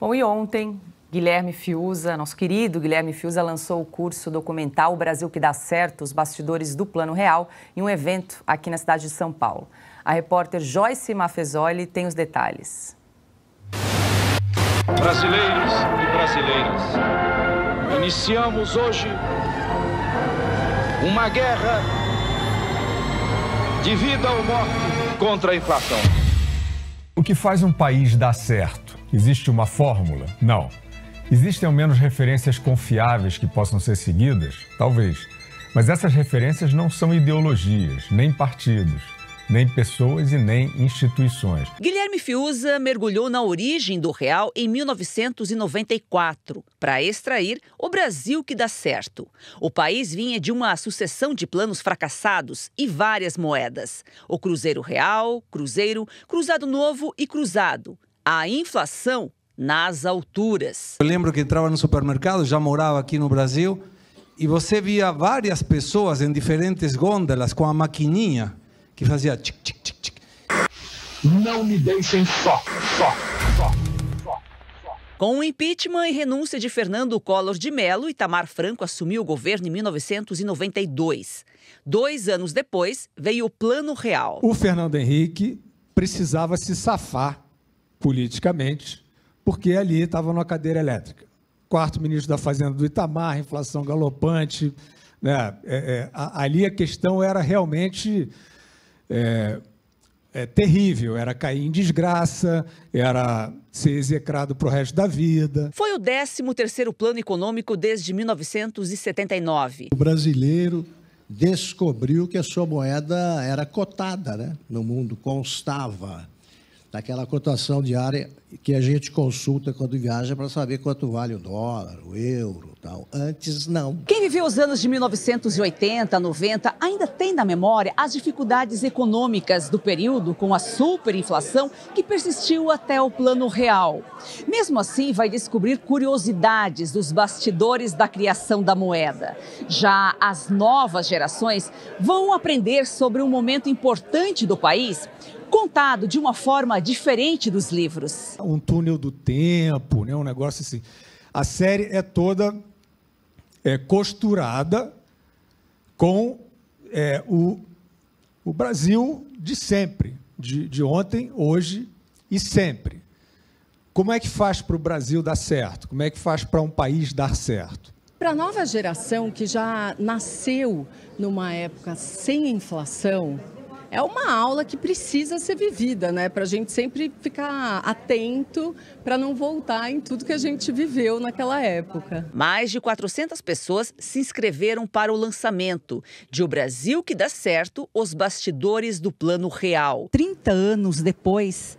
Bom, e ontem, Guilherme Fiuza, nosso querido Guilherme Fiuza, lançou o curso documental O Brasil que dá certo, os bastidores do Plano Real, em um evento aqui na cidade de São Paulo. A repórter Joyce Mafezoli tem os detalhes. Brasileiros e brasileiras, iniciamos hoje uma guerra de vida ou morte contra a inflação. O que faz um país dar certo? Existe uma fórmula? Não. Existem ao menos referências confiáveis que possam ser seguidas? Talvez. Mas essas referências não são ideologias, nem partidos, nem pessoas e nem instituições. Guilherme Fiuza mergulhou na origem do real em 1994 para extrair o Brasil que dá certo. O país vinha de uma sucessão de planos fracassados e várias moedas: o Cruzeiro Real, Cruzeiro, Cruzado Novo e Cruzado a inflação nas alturas. Eu lembro que entrava no supermercado, já morava aqui no Brasil, e você via várias pessoas em diferentes gôndolas com a maquininha que fazia tic tic tic tic. Não me deixem só, só, só. só, Com o impeachment e renúncia de Fernando Collor de Mello, Itamar Franco assumiu o governo em 1992. Dois anos depois, veio o Plano Real. O Fernando Henrique precisava se safar politicamente, porque ali estava numa cadeira elétrica. Quarto ministro da Fazenda do Itamar, inflação galopante. Né? É, é, ali a questão era realmente é, é, terrível, era cair em desgraça, era ser execrado para o resto da vida. Foi o 13º Plano Econômico desde 1979. O brasileiro descobriu que a sua moeda era cotada, né? No mundo constava daquela cotação diária que a gente consulta quando viaja para saber quanto vale o dólar, o euro, tal. Antes não. Quem viveu os anos de 1980, 90 ainda tem na memória as dificuldades econômicas do período com a superinflação que persistiu até o plano real. Mesmo assim, vai descobrir curiosidades dos bastidores da criação da moeda. Já as novas gerações vão aprender sobre um momento importante do país contado de uma forma diferente dos livros. Um túnel do tempo, né? um negócio assim. A série é toda é, costurada com é, o, o Brasil de sempre, de, de ontem, hoje e sempre. Como é que faz para o Brasil dar certo? Como é que faz para um país dar certo? Para a nova geração que já nasceu numa época sem inflação, é uma aula que precisa ser vivida, né? Para a gente sempre ficar atento para não voltar em tudo que a gente viveu naquela época. Mais de 400 pessoas se inscreveram para o lançamento de O Brasil que dá certo, os bastidores do plano real. 30 anos depois,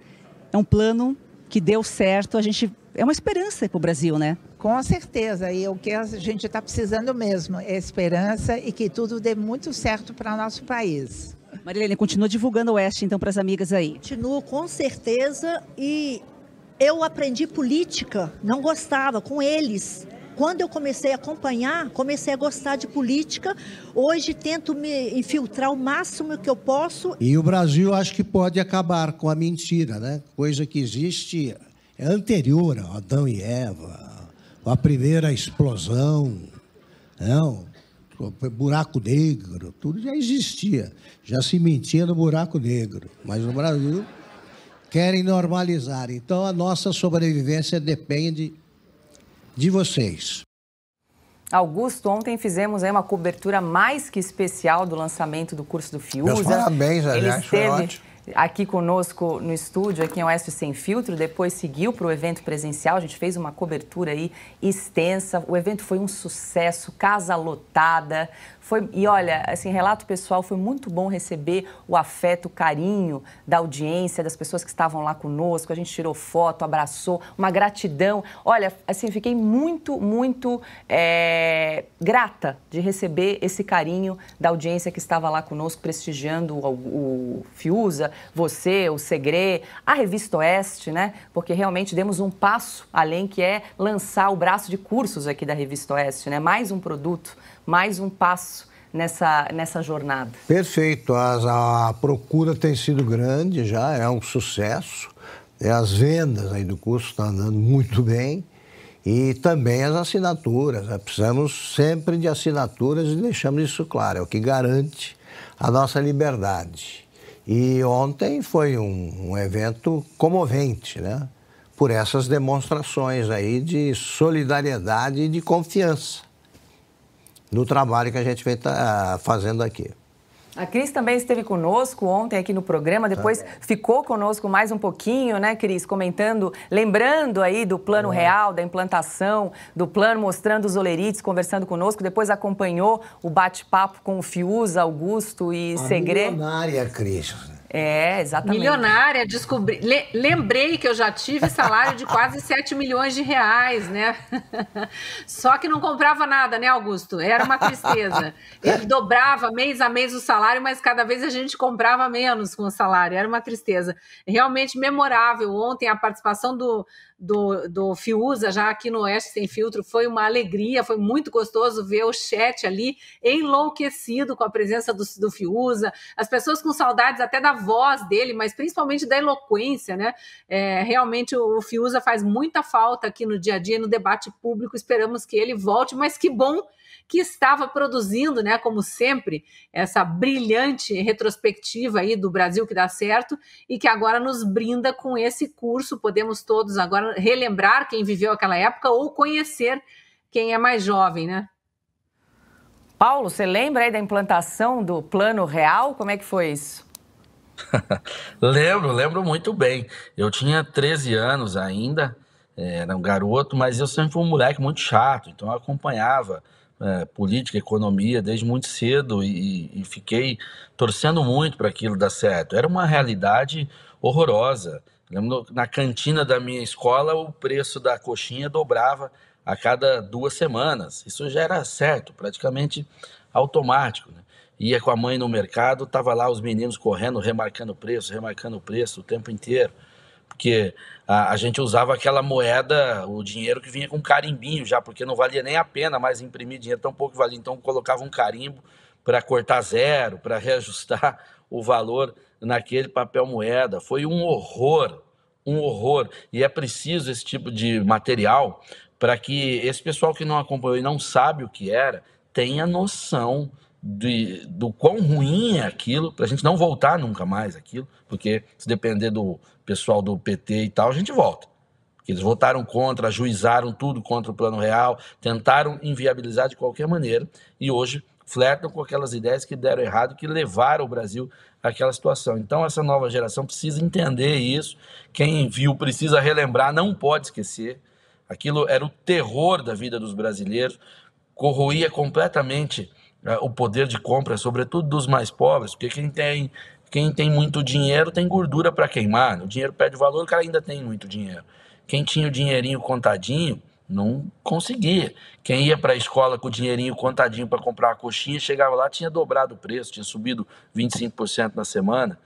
é um plano que deu certo. A gente é uma esperança para o Brasil, né? Com certeza, e o que a gente está precisando mesmo é esperança e que tudo dê muito certo para o nosso país. Marilene, continua divulgando o Oeste, então, para as amigas aí. Continuo, com certeza. E eu aprendi política, não gostava, com eles. Quando eu comecei a acompanhar, comecei a gostar de política. Hoje tento me infiltrar o máximo que eu posso. E o Brasil acho que pode acabar com a mentira, né? Coisa que existe é anterior a Adão e Eva, a primeira explosão. Não, buraco negro, tudo já existia. Já se mentia no buraco negro. Mas no Brasil querem normalizar. Então a nossa sobrevivência depende de vocês. Augusto, ontem fizemos aí uma cobertura mais que especial do lançamento do curso do Fiuza. Meus parabéns, aliás, Ele esteve... foi ótimo aqui conosco no estúdio, aqui em Oeste Sem Filtro, depois seguiu para o evento presencial, a gente fez uma cobertura aí extensa, o evento foi um sucesso, casa lotada, foi, e olha, assim, relato pessoal, foi muito bom receber o afeto, o carinho da audiência, das pessoas que estavam lá conosco, a gente tirou foto, abraçou, uma gratidão. Olha, assim, fiquei muito, muito é, grata de receber esse carinho da audiência que estava lá conosco, prestigiando o, o Fiuza, você, o Segre, a Revista Oeste, né? Porque realmente demos um passo além que é lançar o braço de cursos aqui da Revista Oeste, né? Mais um produto, mais um passo nessa, nessa jornada. Perfeito. A, a procura tem sido grande já, é um sucesso. É, as vendas aí do curso estão andando muito bem e também as assinaturas. Né? precisamos sempre de assinaturas e deixamos isso claro, é o que garante a nossa liberdade. E ontem foi um, um evento comovente, né? Por essas demonstrações aí de solidariedade e de confiança no trabalho que a gente vem tá fazendo aqui. A Cris também esteve conosco ontem aqui no programa, depois também. ficou conosco mais um pouquinho, né, Cris? Comentando, lembrando aí do plano real, da implantação do plano, mostrando os olerites, conversando conosco. Depois acompanhou o bate-papo com o Fiuza, Augusto e Segre. Milionária, Cris. É, exatamente. Milionária, descobri. Le lembrei que eu já tive salário de quase 7 milhões de reais, né? Só que não comprava nada, né, Augusto? Era uma tristeza. Ele é. dobrava mês a mês o salário, mas cada vez a gente comprava menos com o salário. Era uma tristeza. Realmente memorável ontem a participação do do, do Fiuza, já aqui no Oeste Sem Filtro, foi uma alegria, foi muito gostoso ver o chat ali enlouquecido com a presença do, do Fiuza, as pessoas com saudades até da voz dele, mas principalmente da eloquência, né? É, realmente o, o Fiuza faz muita falta aqui no dia a dia, no debate público, esperamos que ele volte, mas que bom que estava produzindo, né, como sempre, essa brilhante retrospectiva aí do Brasil que dá certo e que agora nos brinda com esse curso, podemos todos agora relembrar quem viveu aquela época ou conhecer quem é mais jovem, né? Paulo, você lembra aí da implantação do Plano Real? Como é que foi isso? lembro, lembro muito bem. Eu tinha 13 anos ainda, eh, era um garoto, mas eu sempre fui um moleque muito chato, então eu acompanhava é, política, economia desde muito cedo e, e fiquei torcendo muito para aquilo dar certo. Era uma realidade horrorosa. Lembro na cantina da minha escola, o preço da coxinha dobrava a cada duas semanas. Isso já era certo, praticamente automático. Né? Ia com a mãe no mercado, tava lá os meninos correndo, remarcando o preço, remarcando o preço o tempo inteiro. Porque a, a gente usava aquela moeda, o dinheiro que vinha com carimbinho já, porque não valia nem a pena mais imprimir dinheiro, tão pouco valia. Então colocava um carimbo para cortar zero, para reajustar o valor naquele papel moeda. Foi um horror, um horror. E é preciso esse tipo de material para que esse pessoal que não acompanhou e não sabe o que era tenha noção de, do quão ruim é aquilo, para a gente não voltar nunca mais aquilo, porque se depender do pessoal do PT e tal, a gente volta. Porque eles votaram contra, ajuizaram tudo contra o Plano Real, tentaram inviabilizar de qualquer maneira, e hoje flertam com aquelas ideias que deram errado, que levaram o Brasil àquela situação. Então, essa nova geração precisa entender isso. Quem viu precisa relembrar, não pode esquecer. Aquilo era o terror da vida dos brasileiros, corroía completamente uh, o poder de compra, sobretudo dos mais pobres, porque quem tem, quem tem muito dinheiro tem gordura para queimar. Né? O dinheiro perde valor, o cara ainda tem muito dinheiro. Quem tinha o dinheirinho contadinho não conseguia. Quem ia para a escola com o dinheirinho contadinho para comprar a coxinha, chegava lá, tinha dobrado o preço, tinha subido 25% na semana.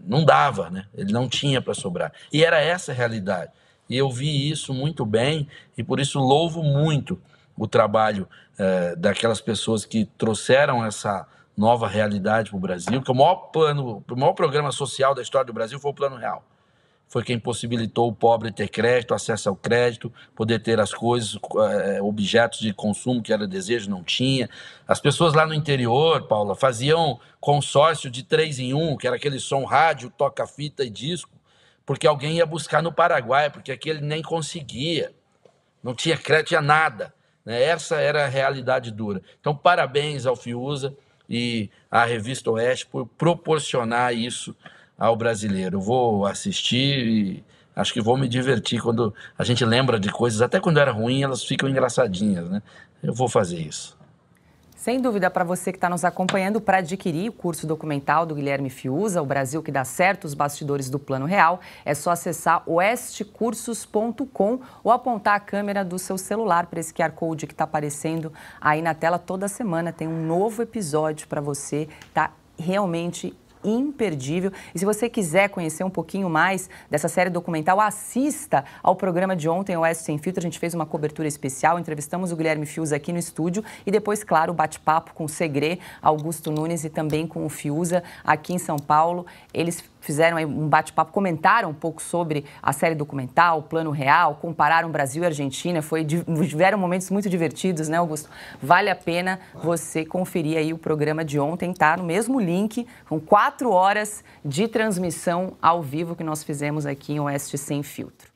Não dava, né? Ele não tinha para sobrar. E era essa a realidade. E eu vi isso muito bem e por isso louvo muito o trabalho eh, daquelas pessoas que trouxeram essa nova realidade para o Brasil, que o maior plano, o maior programa social da história do Brasil foi o Plano Real foi quem possibilitou o pobre ter crédito, acesso ao crédito, poder ter as coisas, eh, objetos de consumo que era desejo, não tinha. As pessoas lá no interior, Paula, faziam consórcio de três em um, que era aquele som rádio, toca-fita e disco, porque alguém ia buscar no Paraguai, porque aqui ele nem conseguia. Não tinha crédito, tinha nada. Né? Essa era a realidade dura. Então, parabéns ao Fiuza e à Revista Oeste por proporcionar isso ao brasileiro. Vou assistir e acho que vou me divertir quando a gente lembra de coisas, até quando era ruim, elas ficam engraçadinhas, né? Eu vou fazer isso. Sem dúvida, para você que está nos acompanhando, para adquirir o curso documental do Guilherme Fiuza, O Brasil que dá certo, os bastidores do Plano Real, é só acessar oestecursos.com ou apontar a câmera do seu celular para esse QR Code que está aparecendo aí na tela toda semana. Tem um novo episódio para você. Está realmente imperdível. E se você quiser conhecer um pouquinho mais dessa série documental, assista ao programa de ontem, S Sem Filtro. A gente fez uma cobertura especial, entrevistamos o Guilherme Fiuza aqui no estúdio e depois, claro, o bate-papo com o Segre, Augusto Nunes e também com o Fiuza aqui em São Paulo. Eles fizeram um bate-papo, comentaram um pouco sobre a série documental, o Plano Real, compararam Brasil e Argentina, foi, tiveram momentos muito divertidos, né, Augusto? Vale a pena você conferir aí o programa de ontem, tá? No mesmo link, com quatro quatro horas de transmissão ao vivo que nós fizemos aqui em Oeste Sem Filtro.